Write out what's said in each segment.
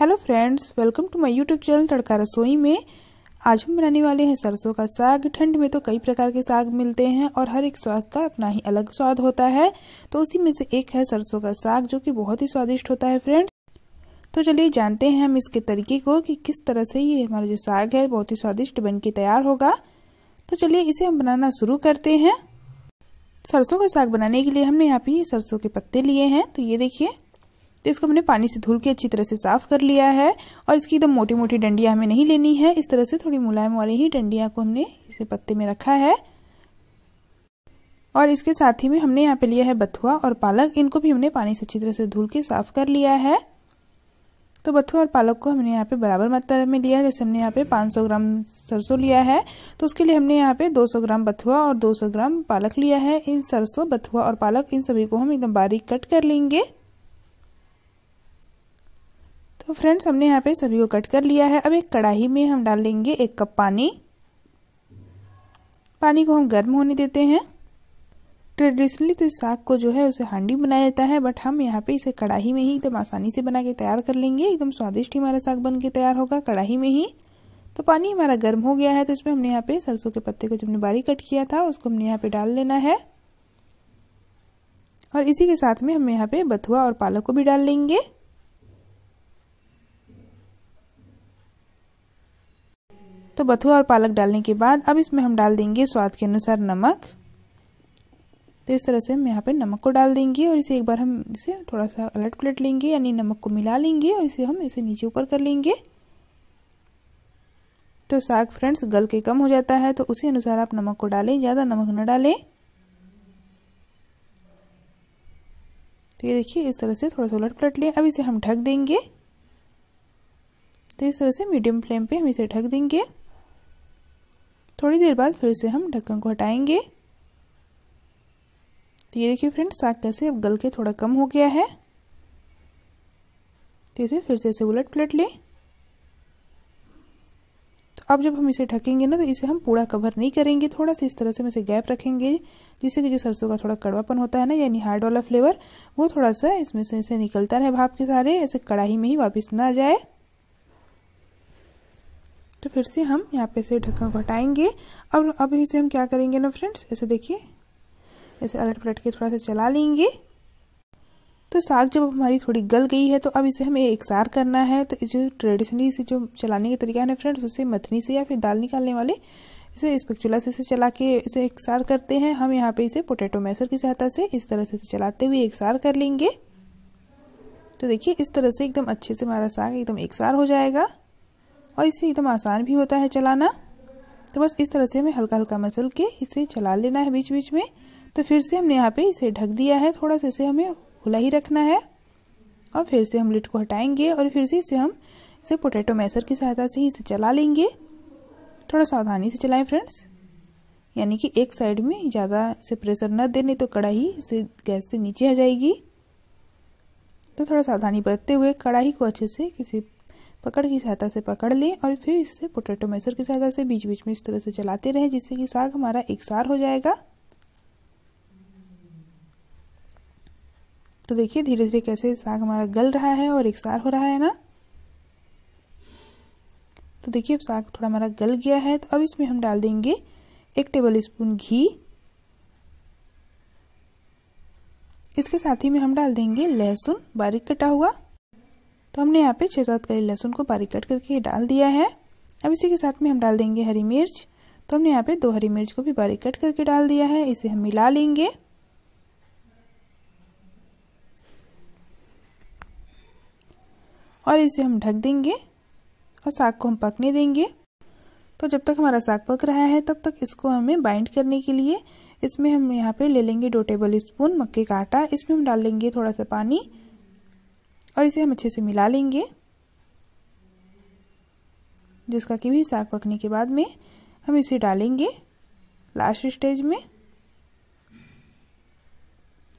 hello friends welcome to my YouTube channel Tadka Rasoi में आज हम बनाने वाले हैं सरसों का साग ठंड में तो कई प्रकार के साग मिलते हैं और हर एक स्वाद का अपना ही अलग स्वाद होता है तो उसी में से एक है सरसों का साग जो कि बहुत ही स्वादिष्ट होता है फ्रेंड्स तो चलिए जानते हैं हम इसके तरीके को कि किस तरह से ये हमारा जो साग है बहुत ही स्वादिष्ट बन के तैयार होगा तो चलिए इसे हम बनाना शुरू करते हैं सरसों का साग बनाने के लिए हमने यहाँ पे सरसों के पत्ते लिए हैं तो ये देखिए तो इसको हमने पानी से धुल के अच्छी तरह से साफ कर लिया है और इसकी एकदम मोटी मोटी डंडिया हमें नहीं लेनी है इस तरह से थोड़ी मुलायम वाली ही डंडिया को हमने इसे पत्ते में रखा है और इसके साथ ही में हमने यहाँ पे लिया है बथुआ और पालक इनको भी हमने पानी से अच्छी तरह से धुल के साफ कर लिया है तो बथुआ और पालक को हमने यहाँ पे बराबर मात्रा में लिया है जैसे हमने यहाँ पे 500 ग्राम सरसों लिया है तो उसके लिए हमने यहाँ पे 200 ग्राम बथुआ और 200 ग्राम पालक लिया है इन सरसों बथुआ और पालक इन सभी को हम एकदम बारीक कट कर लेंगे तो फ्रेंड्स हमने यहाँ पे सभी को कट कर लिया है अब एक कढ़ाई में हम डाल लेंगे एक कप पानी पानी को हम गर्म होने देते हैं ट्रेडिशनली तो इस साग को जो है उसे हांडी बनाया जाता है बट हम यहाँ पे इसे कढ़ाई में ही एकदम आसानी से बना के तैयार कर लेंगे एकदम स्वादिष्ट ही हमारा साग बन के तैयार होगा कढ़ाई में ही तो पानी हमारा गर्म हो गया है तो इसमें हमने यहाँ पे सरसों के पत्ते को जो हमने बारीक कट किया था उसको हमने यहाँ पे डाल लेना है और इसी के साथ में हम यहाँ पे बथुआ और पालक को भी डाल लेंगे तो बथुआ और पालक डालने के बाद अब इसमें हम डाल देंगे स्वाद के अनुसार नमक तो इस तरह से हम यहाँ पे नमक को डाल देंगे और इसे एक बार हम इसे थोड़ा सा अलट पलट लेंगे यानी नमक को मिला लेंगे और इसे हम इसे नीचे ऊपर कर लेंगे तो साग फ्रेंड्स गल के कम हो जाता है तो उसी अनुसार आप नमक को डालें ज़्यादा नमक न डालें तो ये देखिए इस तरह से थोड़ा सा उलट पलट लें अब इसे हम ढक देंगे तो इस तरह से मीडियम फ्लेम पे हम इसे ढक देंगे थोड़ी देर बाद फिर से हम ढक्कन को हटाएंगे तो ये देखिए फ्रेंड साग कैसे अब गल के थोड़ा कम हो गया है तो इसे फिर से इसे उलट पलट लें तो अब जब हम इसे ढकेंगे ना तो इसे हम पूरा कवर नहीं करेंगे थोड़ा सा इस तरह से हम इसे गैप रखेंगे जिससे कि जो सरसों का थोड़ा कड़वापन होता है ना यानी हार्ड वाला फ्लेवर वो थोड़ा सा इसमें से इसे निकलता रहे भाप के सारे ऐसे कड़ाही में ही वापस ना जाए तो फिर से हम यहाँ पे से ढक्कन को हटाएंगे अब अब इसे हम क्या करेंगे ना फ्रेंड्स ऐसे देखिए ऐसे अलट पलट के थोड़ा सा चला लेंगे तो साग जब हमारी थोड़ी गल गई है तो अब इसे हमें एकसार करना है तो जो ट्रेडिशनली से जो चलाने का तरीका है ना फ्रेंड्स उसे मथनी से या फिर दाल निकालने वाले इसे इस स्पेक्चुला से इसे चला के इसे एकसार करते हैं हम यहाँ पे इसे पोटैटो मैसर की सहायता से इस तरह से इसे चलाते हुए एकसार कर लेंगे तो देखिए इस तरह से एकदम अच्छे से हमारा साग एकदम एकसार हो जाएगा और इसे एकदम आसान भी होता है चलाना तो बस इस तरह से हमें हल्का हल्का मसल के इसे चला लेना है बीच बीच में तो फिर से हमने यहाँ पे इसे ढक दिया है थोड़ा सा इसे हमें खुला ही रखना है और फिर से हम लिट को हटाएंगे और फिर से इसे हम इसे पोटैटो मैसर की सहायता से ही इसे चला लेंगे थोड़ा सावधानी से चलाएं फ्रेंड्स यानी कि एक साइड में ज़्यादा से प्रेशर न देने तो कढ़ाई इसे गैस से नीचे आ जाएगी तो थोड़ा सावधानी बरतते हुए कढ़ाई को अच्छे से किसी पकड़ की सहायता से पकड़ लें और फिर इसे पोटैटो मैसर की सहायता से बीच बीच में इस तरह से चलाते रहें जिससे कि साग हमारा एक सार हो जाएगा तो देखिए धीरे धीरे कैसे साग हमारा गल रहा है और एक सार हो रहा है ना तो देखिए अब साग थोड़ा हमारा गल गया है तो अब इसमें हम डाल देंगे एक टेबल स्पून घी इसके साथ ही में हम डाल देंगे लहसुन बारीक कटा हुआ तो हमने यहाँ पे छः सात करी लहसुन को बारीक कट करके डाल दिया है अब इसी के साथ में हम डाल देंगे हरी मिर्च तो हमने यहाँ पे दो हरी मिर्च को भी बारीक कट करके डाल दिया है इसे हम मिला लेंगे और इसे हम ढक देंगे और साग को हम पकने देंगे तो जब तक हमारा साग पक रहा है तब तक इसको हमें बाइंड करने के लिए इसमें हम यहाँ पे ले लेंगे दो टेबल स्पून मक्के का आटा इसमें हम डाल लेंगे थोड़ा सा पानी और इसे हम अच्छे से मिला लेंगे जिसका कि भी साग पकने के बाद में हम इसे डालेंगे लास्ट स्टेज में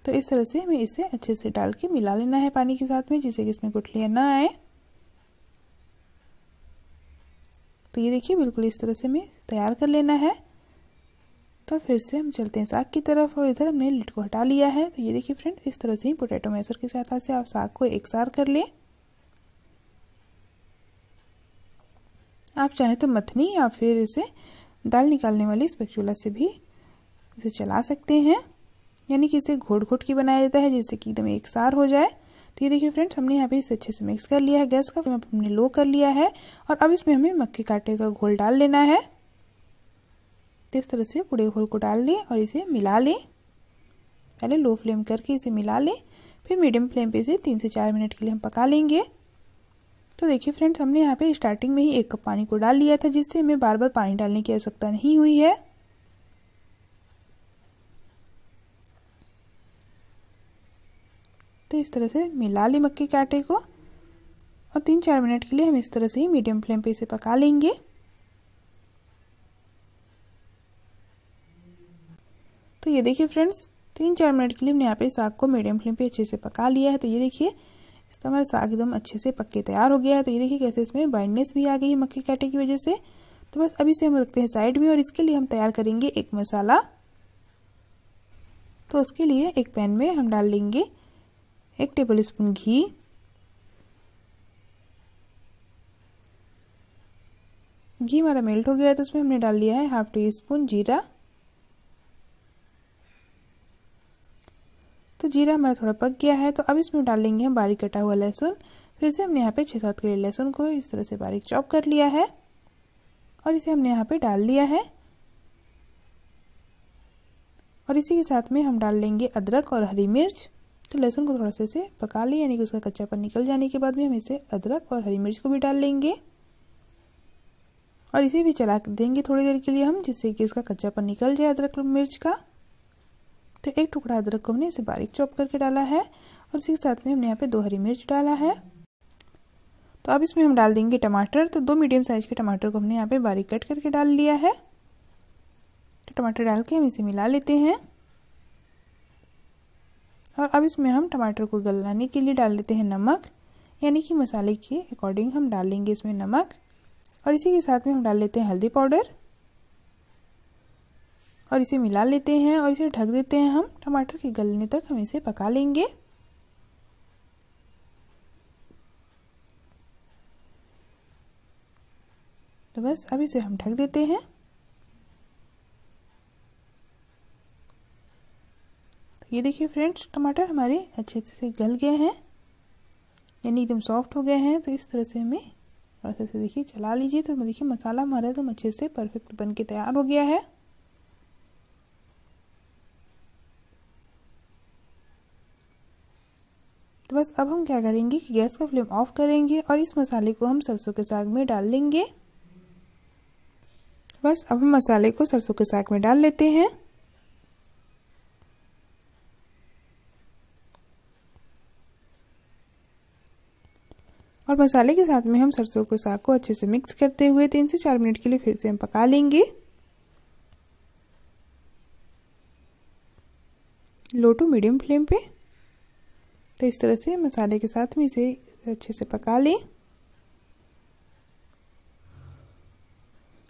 तो इस तरह से हमें इसे अच्छे से डाल के मिला लेना है पानी के साथ में जिससे कि इसमें गुठलियाँ ना आए तो ये देखिए बिल्कुल इस तरह से हमें तैयार कर लेना है तो फिर से हम चलते हैं साग की तरफ और इधर हमने लिट को हटा लिया है तो ये देखिए फ्रेंड इस तरह से ही पोटैटो मैसर की सहायता से आप साग को एक सार कर लें आप चाहें तो मथनी या फिर इसे दाल निकालने वाली स्पेक्चुला से भी इसे चला सकते हैं यानी कि इसे घोट घोट के बनाया जाता है जिससे कि एकदम एक सार हो जाए तो ये देखिए फ्रेंड्स हमने यहाँ पे इसे अच्छे से मिक्स कर लिया है गैस का हमने लो कर लिया है और अब इसमें हमें मक्के काटे का घोल डाल लेना है तो इस तरह से पूरे होल को डाल लें और इसे मिला लें पहले लो फ्लेम करके इसे मिला लें फिर मीडियम फ्लेम पे इसे तीन से चार मिनट के लिए हम पका लेंगे तो देखिए फ्रेंड्स हमने यहाँ पे स्टार्टिंग में ही एक कप पानी को डाल लिया था जिससे हमें बार बार पानी डालने की आवश्यकता नहीं हुई है तो इस तरह से मिला लें मक्के के आटे को और तीन चार मिनट के लिए हम इस तरह से ही मीडियम फ्लेम पे इसे पका लेंगे तो ये देखिए फ्रेंड्स तीन चार मिनट के लिए हमने यहाँ पे साग को मीडियम फ्लेम पे अच्छे से पका लिया है तो ये देखिए इसका हमारा साग एकदम अच्छे से पक के तैयार हो गया है तो ये देखिए कैसे इसमें वाइटनेस भी आ गई है मक्खी काटे की वजह से तो बस अभी से हम रखते हैं साइड में और इसके लिए हम तैयार करेंगे एक मसाला तो उसके लिए एक पैन में हम डाल लेंगे एक टेबल स्पून घी घी हमारा मेल्ट हो गया है तो उसमें हमने डाल लिया है हाफ टी स्पून जीरा जीरा हमारा थोड़ा पक गया है तो अब इसमें डाल लेंगे हम बारीक कटा हुआ लहसुन फिर से हमने यहाँ पे छः सात किलो लहसुन को इस तरह से बारीक चॉप कर लिया है और इसे हमने यहाँ पे डाल लिया है और इसी के साथ में हम डाल लेंगे अदरक और हरी मिर्च तो लहसुन को थोड़ा सा से पका लें यानी कि उसका कच्चापन निकल जाने के बाद में हम इसे अदरक और हरी मिर्च को भी डाल लेंगे और इसे भी चला देंगे थोड़ी देर के लिए हम जिससे कि इसका कच्चापन निकल जाए अदरक मिर्च का पे एक टुकड़ा अदरक को हमने इसे बारीक चॉप करके डाला है और इसी के साथ में हमने यहाँ पे दो हरी मिर्च डाला है तो अब इसमें हम डाल देंगे टमाटर तो दो मीडियम साइज के टमाटर को हमने यहाँ पे बारीक कट करके डाल लिया है तो टमाटर डाल के हम इसे मिला लेते हैं और अब इसमें हम टमाटर को गलाने के लिए डाल लेते हैं नमक यानी कि मसाले के अकॉर्डिंग हम डालेंगे इसमें नमक और इसी के साथ में हम डाल लेते हैं हल्दी पाउडर और इसे मिला लेते हैं और इसे ढक देते हैं हम टमाटर के गलने तक हम इसे पका लेंगे तो बस अब इसे हम ढक देते हैं तो ये देखिए फ्रेंड्स टमाटर हमारे अच्छे से गल गए हैं यानी एकदम सॉफ्ट हो गए हैं तो इस तरह से हमें और देखिए चला लीजिए तो देखिए मसाला हमारा एकदम अच्छे से परफेक्ट बन के तैयार हो गया है तो बस अब हम क्या करेंगे कि गैस का फ्लेम ऑफ करेंगे और इस मसाले को हम सरसों के साग में डाल लेंगे बस अब हम मसाले को सरसों के साग में डाल लेते हैं और मसाले के साथ में हम सरसों के साग को अच्छे से मिक्स करते हुए तीन से चार मिनट के लिए फिर से हम पका लेंगे लो टू मीडियम फ्लेम पे तो इस तरह से मसाले के साथ में इसे अच्छे से पका लें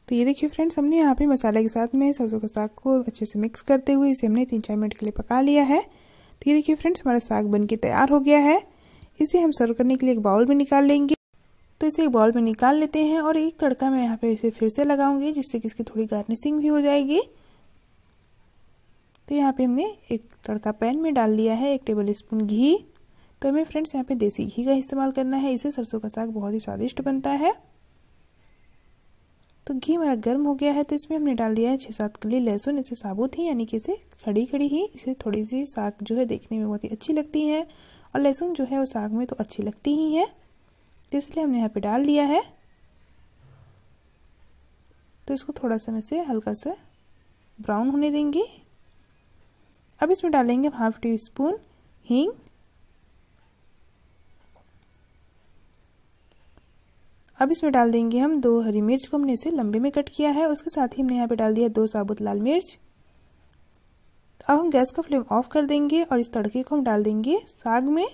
तो ये देखिए फ्रेंड्स हमने यहाँ पे मसाले के साथ में सरसों का साग को अच्छे से मिक्स करते हुए इसे हमने तीन चार मिनट के लिए पका लिया है तो ये देखिए फ्रेंड्स हमारा साग बन के तैयार हो गया है इसे हम सर्व करने के लिए एक बाउल में निकाल लेंगे तो इसे एक बाउल में निकाल लेते हैं और एक तड़का मैं यहाँ पे इसे फिर से लगाऊंगी जिससे कि इसकी थोड़ी गार्निशिंग भी हो जाएगी तो यहाँ पे हमने एक तड़का पैन में डाल लिया है एक टेबल स्पून घी तो हमें फ्रेंड्स यहाँ पे देसी घी का इस्तेमाल करना है इसे सरसों का साग बहुत ही स्वादिष्ट बनता है तो घी हमारा गर्म हो गया है तो इसमें हमने डाल दिया है छः सात कली लहसुन इसे साबुत ही यानी कि इसे खड़ी खड़ी ही इसे थोड़ी सी साग जो है देखने में बहुत ही अच्छी लगती है और लहसुन जो है वो साग में तो अच्छी लगती ही है तो इसलिए हमने यहाँ पे डाल लिया है तो इसको थोड़ा सा मैं से हल्का सा ब्राउन होने देंगे अब इसमें डालेंगे हाफ टी स्पून हींग अब इसमें डाल देंगे हम दो हरी मिर्च को हमने इसे लंबे में कट किया है उसके साथ ही हमने यहाँ पे डाल दिया दो साबुत लाल मिर्च अब हम गैस का फ्लेम ऑफ कर देंगे और इस तड़के को हम डाल देंगे साग में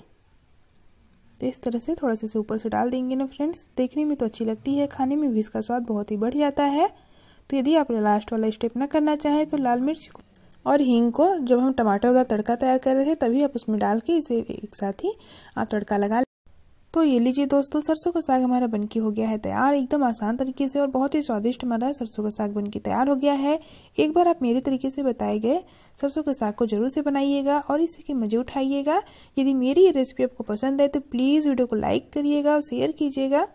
तो इस तरह से थोड़ा सा इसे ऊपर से डाल देंगे ना फ्रेंड्स देखने में तो अच्छी लगती है खाने में भी इसका स्वाद बहुत ही बढ़ जाता है तो यदि आप लास्ट वाला स्टेप ना करना चाहें तो लाल मिर्च और हींग को जब हम टमाटर का तड़का तैयार कर रहे थे तभी आप उसमें डाल के इसे एक साथ ही आप तड़का लगा तो ये लीजिए दोस्तों सरसों का साग हमारा बन के हो गया है तैयार एकदम आसान तरीके से और बहुत ही स्वादिष्ट हमारा सरसों का साग बन के तैयार हो गया है एक बार आप मेरे तरीके से बताए गए सरसों के साग को जरूर से बनाइएगा और इसी के मजे उठाइएगा यदि मेरी ये रेसिपी आपको पसंद है तो प्लीज़ वीडियो को लाइक करिएगा और शेयर कीजिएगा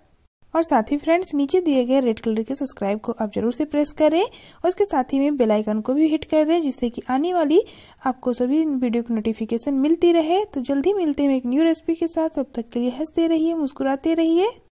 और साथ ही फ्रेंड्स नीचे दिए गए रेड कलर के सब्सक्राइब को आप जरूर से प्रेस करें और उसके साथ ही में बेल आइकन को भी हिट कर दें जिससे कि आने वाली आपको सभी वीडियो की नोटिफिकेशन मिलती रहे तो जल्दी मिलते हैं एक न्यू रेसिपी के साथ तब तक के लिए हंसते रहिए मुस्कुराते रहिए